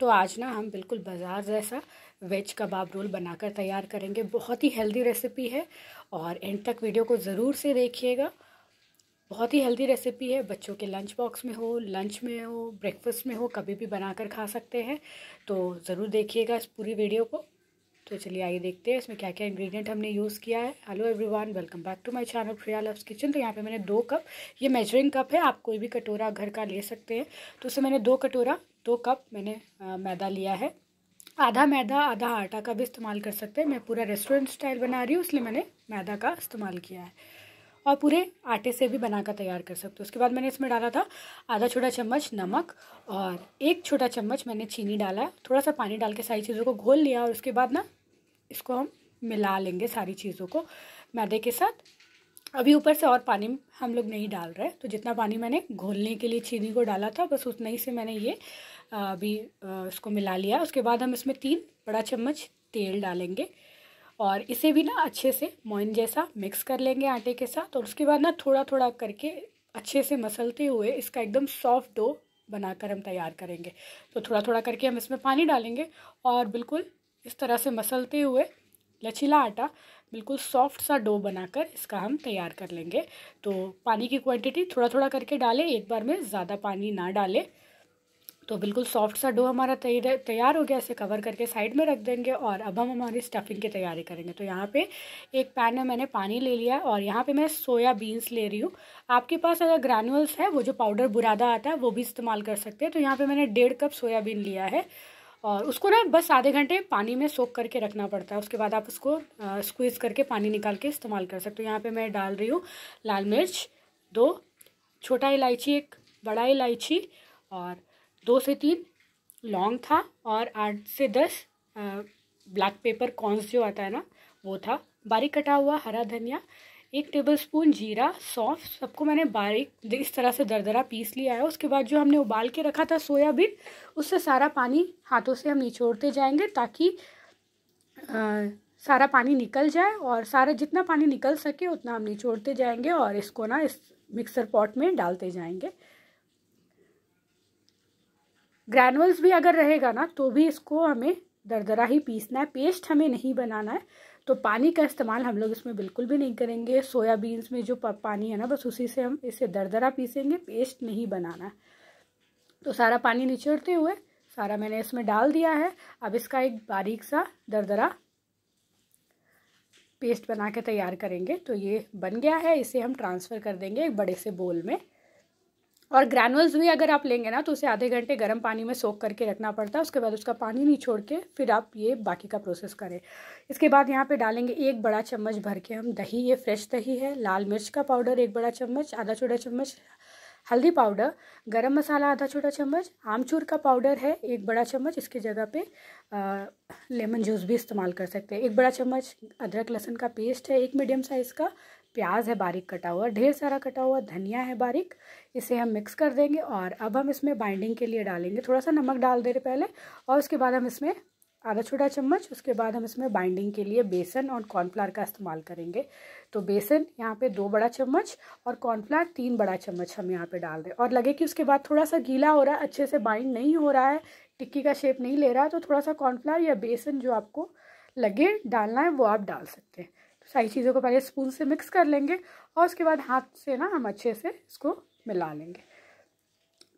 तो आज ना हम बिल्कुल बाज़ार जैसा वेज कबाब रोल बनाकर तैयार करेंगे बहुत ही हेल्दी रेसिपी है और एंड तक वीडियो को ज़रूर से देखिएगा बहुत ही हेल्दी रेसिपी है बच्चों के लंच बॉक्स में हो लंच में हो ब्रेकफास्ट में हो कभी भी बनाकर खा सकते हैं तो ज़रूर देखिएगा इस पूरी वीडियो को तो चलिए आइए देखते हैं इसमें क्या क्या इंग्रेडिएंट हमने यूज़ किया है hello everyone welcome back to my channel Priya loves kitchen तो यहाँ पे मैंने दो कप ये मेजरिंग कप है आप कोई भी कटोरा घर का ले सकते हैं तो उससे मैंने दो कटोरा दो कप मैंने आ, मैदा लिया है आधा मैदा आधा आटा का भी इस्तेमाल कर सकते हैं मैं पूरा रेस्टोरेंट स्टाइल बना रही हूँ इसलिए मैंने मैदा का इस्तेमाल किया है और पूरे आटे से भी बनाकर तैयार कर सकते हो उसके बाद मैंने इसमें डाला था आधा छोटा चम्मच नमक और एक छोटा चम्मच मैंने चीनी डाला थोड़ा सा पानी डाल के सारी चीज़ों को घोल लिया और उसके बाद ना इसको हम मिला लेंगे सारी चीज़ों को मैदे के साथ अभी ऊपर से और पानी हम लोग नहीं डाल रहे तो जितना पानी मैंने घोलने के लिए चीनी को डाला था बस उतना ही से मैंने ये अभी इसको मिला लिया उसके बाद हम इसमें तीन बड़ा चम्मच तेल डालेंगे और इसे भी ना अच्छे से मोइन जैसा मिक्स कर लेंगे आटे के साथ और उसके बाद ना थोड़ा थोड़ा करके अच्छे से मसलते हुए इसका एकदम सॉफ्ट डो बनाकर हम तैयार करेंगे तो थोड़ा थोड़ा करके हम इसमें पानी डालेंगे और बिल्कुल इस तरह से मसलते हुए लचीला आटा बिल्कुल सॉफ्ट सा डो बनाकर इसका हम तैयार कर लेंगे तो पानी की क्वांटिटी थोड़ा थोड़ा करके डालें एक बार में ज़्यादा पानी ना डालें तो बिल्कुल सॉफ्ट सा डो हमारा तैयार हो गया इसे कवर करके साइड में रख देंगे और अब हम हमारी स्टफिंग की तैयारी करेंगे तो यहाँ पे एक पैन में मैंने पानी ले लिया और यहाँ पे मैं सोया बीन्स ले रही हूँ आपके पास अगर ग्रैनुअल्स है वो जो पाउडर बुरादा आता है वो भी इस्तेमाल कर सकते हैं तो यहाँ पर मैंने डेढ़ कप सोयाबीन लिया है और उसको ना बस आधे घंटे पानी में सोख करके रखना पड़ता है उसके बाद आप उसको स्क्वीज़ करके पानी निकाल के इस्तेमाल कर सकते हो यहाँ पर मैं डाल रही हूँ लाल मिर्च दो छोटा इलायची एक बड़ा इलायची और दो से तीन लॉन्ग था और आठ से दस ब्लैक पेपर कॉर्न्स जो आता है ना वो था बारीक कटा हुआ हरा धनिया एक टेबल स्पून जीरा सौंफ सबको मैंने बारीक इस तरह से दरदरा पीस लिया है उसके बाद जो हमने उबाल के रखा था सोयाबीन उससे सारा पानी हाथों से हम निचोड़ते जाएंगे ताकि आ, सारा पानी निकल जाए और सारा जितना पानी निकल सके उतना हम निचोड़ते जाएंगे और इसको ना इस मिक्सर पॉट में डालते जाएंगे ग्रैनुअल्स भी अगर रहेगा ना तो भी इसको हमें दरदरा ही पीसना है पेस्ट हमें नहीं बनाना है तो पानी का इस्तेमाल हम लोग इसमें बिल्कुल भी नहीं करेंगे सोयाबीन्स में जो पानी है ना बस उसी से हम इसे दरदरा पीसेंगे पेस्ट नहीं बनाना है तो सारा पानी निचोड़ते हुए सारा मैंने इसमें डाल दिया है अब इसका एक बारीक सा दरदरा पेस्ट बना के तैयार करेंगे तो ये बन गया है इसे हम ट्रांसफ़र कर देंगे एक बड़े से बोल में और ग्रैनुअल्स भी अगर आप लेंगे ना तो उसे आधे घंटे गर्म पानी में सोख करके रखना पड़ता है उसके बाद उसका पानी नहीं छोड़ के फिर आप ये बाकी का प्रोसेस करें इसके बाद यहाँ पे डालेंगे एक बड़ा चम्मच भर के हम दही ये फ्रेश दही है लाल मिर्च का पाउडर एक बड़ा चम्मच आधा छोटा चम्मच हल्दी पाउडर गरम मसाला आधा छोटा चम्मच आमचूर का पाउडर है एक बड़ा चम्मच इसकी जगह पे आ, लेमन जूस भी इस्तेमाल कर सकते हैं एक बड़ा चम्मच अदरक लहसुन का पेस्ट है एक मीडियम साइज़ का प्याज है बारीक कटा हुआ ढेर सारा कटा हुआ धनिया है बारीक इसे हम मिक्स कर देंगे और अब हम इसमें बाइंडिंग के लिए डालेंगे थोड़ा सा नमक डाल दे रहे पहले और उसके बाद हम इसमें आधा छोटा चम्मच उसके बाद हम इसमें बाइंडिंग के लिए बेसन और कॉर्नफ्लार का इस्तेमाल करेंगे तो बेसन यहाँ पे दो बड़ा चम्मच और कॉर्नफ्लार तीन बड़ा चम्मच हम यहाँ पे डाल दें और लगे कि उसके बाद थोड़ा सा गीला हो रहा है अच्छे से बाइंड नहीं हो रहा है टिक्की का शेप नहीं ले रहा है तो थोड़ा सा कॉर्नफ्लावर या बेसन जो आपको लगे डालना है वो आप डाल सकते हैं सारी चीज़ों को पहले स्पून से मिक्स कर लेंगे और उसके बाद हाथ से ना हम अच्छे से इसको मिला लेंगे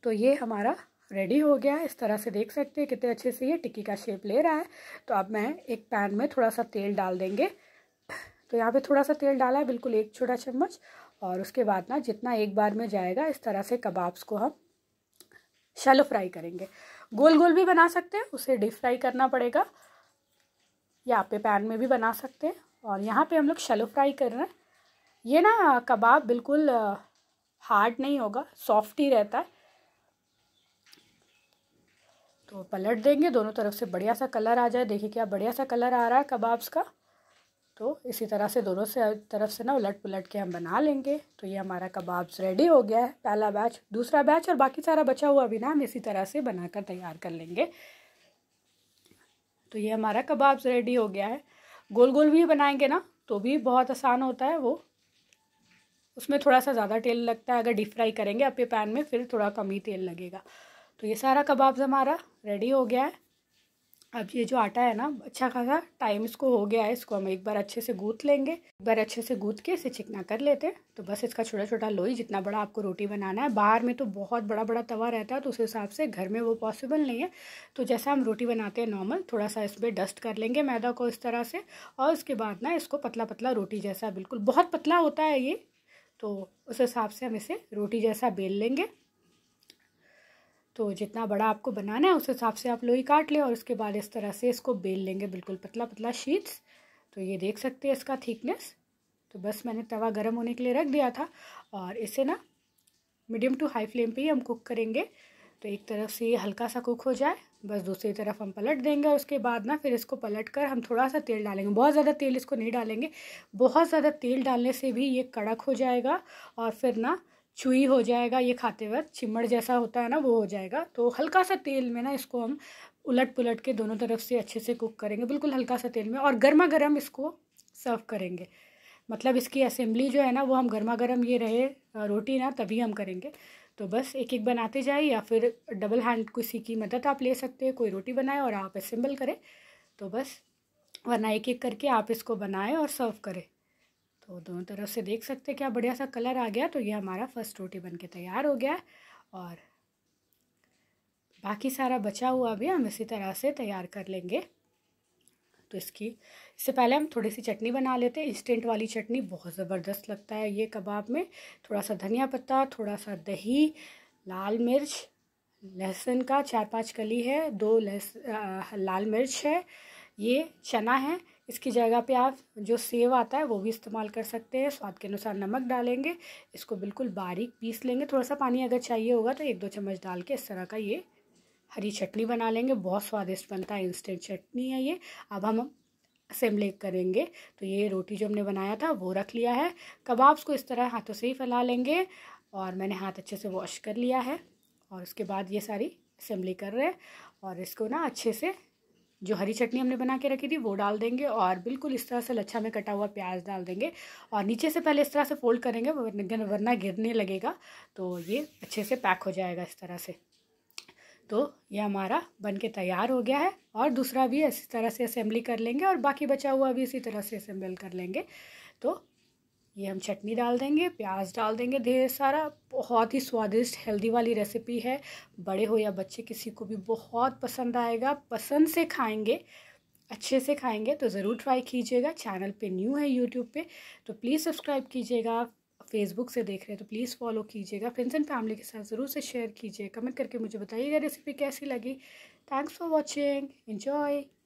तो ये हमारा रेडी हो गया इस तरह से देख सकते हैं कितने अच्छे से ये टिक्की का शेप ले रहा है तो अब मैं एक पैन में थोड़ा सा तेल डाल देंगे तो यहाँ पे थोड़ा सा तेल डाला है बिल्कुल एक छोटा चम्मच और उसके बाद ना जितना एक बार में जाएगा इस तरह से कबाब्स को हम शैलो फ्राई करेंगे गोल गोल भी बना सकते हैं उसे डीप फ्राई करना पड़ेगा या आप पे पैन में भी बना सकते हैं और यहाँ पे हम लोग शलो फ्राई कर रहे हैं ये ना कबाब बिल्कुल हार्ड नहीं होगा सॉफ्ट ही रहता है तो पलट देंगे दोनों तरफ से बढ़िया सा कलर आ जाए देखिए क्या बढ़िया सा कलर आ रहा है कबाब्स का तो इसी तरह से दोनों से तरफ से ना उलट पुलट के हम बना लेंगे तो ये हमारा कबाब्स रेडी हो गया है पहला बैच दूसरा बैच और बाकी सारा बचा हुआ भी ना हम इसी तरह से बनाकर तैयार कर लेंगे तो ये हमारा कबाब्स रेडी हो गया है गोल गोल भी बनाएंगे ना तो भी बहुत आसान होता है वो उसमें थोड़ा सा ज़्यादा तेल लगता है अगर डीप फ्राई करेंगे अपने पैन में फिर थोड़ा कम ही तेल लगेगा तो ये सारा कबाब हमारा रेडी हो गया है अब ये जो आटा है ना अच्छा खासा टाइम इसको हो गया है इसको हम एक बार अच्छे से गूँथ लेंगे एक बार अच्छे से गूँथ के इसे चिकना कर लेते हैं तो बस इसका छोटा छोटा लोई जितना बड़ा आपको रोटी बनाना है बाहर में तो बहुत बड़ा बड़ा तवा रहता है तो उस हिसाब से घर में वो पॉसिबल नहीं है तो जैसा हम रोटी बनाते हैं नॉर्मल थोड़ा सा इसमें डस्ट कर लेंगे मैदा को इस तरह से और उसके बाद ना इसको पतला पतला रोटी जैसा बिल्कुल बहुत पतला होता है ये तो उस हिसाब से हम इसे रोटी जैसा बेल लेंगे तो जितना बड़ा आपको बनाना है उस हिसाब से आप लोई काट लें और उसके बाद इस तरह से इसको बेल लेंगे बिल्कुल पतला पतला शीट्स तो ये देख सकते हैं इसका थिकनेस तो बस मैंने तवा गर्म होने के लिए रख दिया था और इसे ना मीडियम टू हाई फ्लेम पे ही हम कुक करेंगे तो एक तरफ से ये हल्का सा कुक हो जाए बस दूसरी तरफ हम पलट देंगे और उसके बाद ना फिर इसको पलट कर हम थोड़ा सा तेल डालेंगे बहुत ज़्यादा तेल इसको नहीं डालेंगे बहुत ज़्यादा तेल डालने से भी ये कड़क हो जाएगा और फिर ना चुई हो जाएगा ये खाते वक्त चिमड़ जैसा होता है ना वो हो जाएगा तो हल्का सा तेल में ना इसको हम उलट पुलट के दोनों तरफ से अच्छे से कुक करेंगे बिल्कुल हल्का सा तेल में और गर्मा गर्म इसको सर्व करेंगे मतलब इसकी असेंबली जो है ना वो हम गर्मा गर्म ये रहे रोटी ना तभी हम करेंगे तो बस एक एक बनाते जाए या फिर डबल हैंड किसी की मदद आप ले सकते हैं कोई रोटी बनाए और आप असेंबल करें तो बस वरना एक एक करके आप इसको बनाएं और सर्व करें तो दोनों तरफ से देख सकते हैं क्या बढ़िया सा कलर आ गया तो ये हमारा फर्स्ट रोटी बन के तैयार हो गया और बाकी सारा बचा हुआ भी हम इसी तरह से तैयार कर लेंगे तो इसकी इससे पहले हम थोड़ी सी चटनी बना लेते हैं इंस्टेंट वाली चटनी बहुत ज़बरदस्त लगता है ये कबाब में थोड़ा सा धनिया पत्ता थोड़ा सा दही लाल मिर्च लहसुन का चार पाँच कली है दो लहस लाल मिर्च है ये चना है इसकी जगह पे आप जो सेव आता है वो भी इस्तेमाल कर सकते हैं स्वाद के अनुसार नमक डालेंगे इसको बिल्कुल बारीक पीस लेंगे थोड़ा सा पानी अगर चाहिए होगा तो एक दो चम्मच डाल के इस तरह का ये हरी चटनी बना लेंगे बहुत स्वादिष्ट बनता है इंस्टेंट चटनी है ये अब हम असेंबले करेंगे तो ये रोटी जो हमने बनाया था वो रख लिया है कबाब्स को इस तरह हाथों से ही फैला लेंगे और मैंने हाथ अच्छे से वॉश कर लिया है और उसके बाद ये सारी असेंबली कर रहे हैं और इसको ना अच्छे से जो हरी चटनी हमने बना के रखी थी वो डाल देंगे और बिल्कुल इस तरह से लच्छा में कटा हुआ प्याज डाल देंगे और नीचे से पहले इस तरह से फोल्ड करेंगे वरना गिरने लगेगा तो ये अच्छे से पैक हो जाएगा इस तरह से तो ये हमारा बन के तैयार हो गया है और दूसरा भी इसी तरह से असेंबली कर लेंगे और बाकी बचा हुआ भी इसी तरह से असेंबल कर लेंगे तो ये हम चटनी डाल देंगे प्याज डाल देंगे ढेर सारा बहुत ही स्वादिष्ट हेल्दी वाली रेसिपी है बड़े हो या बच्चे किसी को भी बहुत पसंद आएगा पसंद से खाएंगे अच्छे से खाएंगे तो ज़रूर ट्राई कीजिएगा चैनल पे न्यू है यूट्यूब पे तो प्लीज़ सब्सक्राइब कीजिएगा फेसबुक से देख रहे हैं तो प्लीज़ फॉलो कीजिएगा फ्रेंड्स एंड फैमिली के साथ ज़रूर से शेयर कीजिए कमेंट करके मुझे बताइएगा रेसिपी कैसी लगी थैंक्स फॉर वॉचिंग इन्जॉय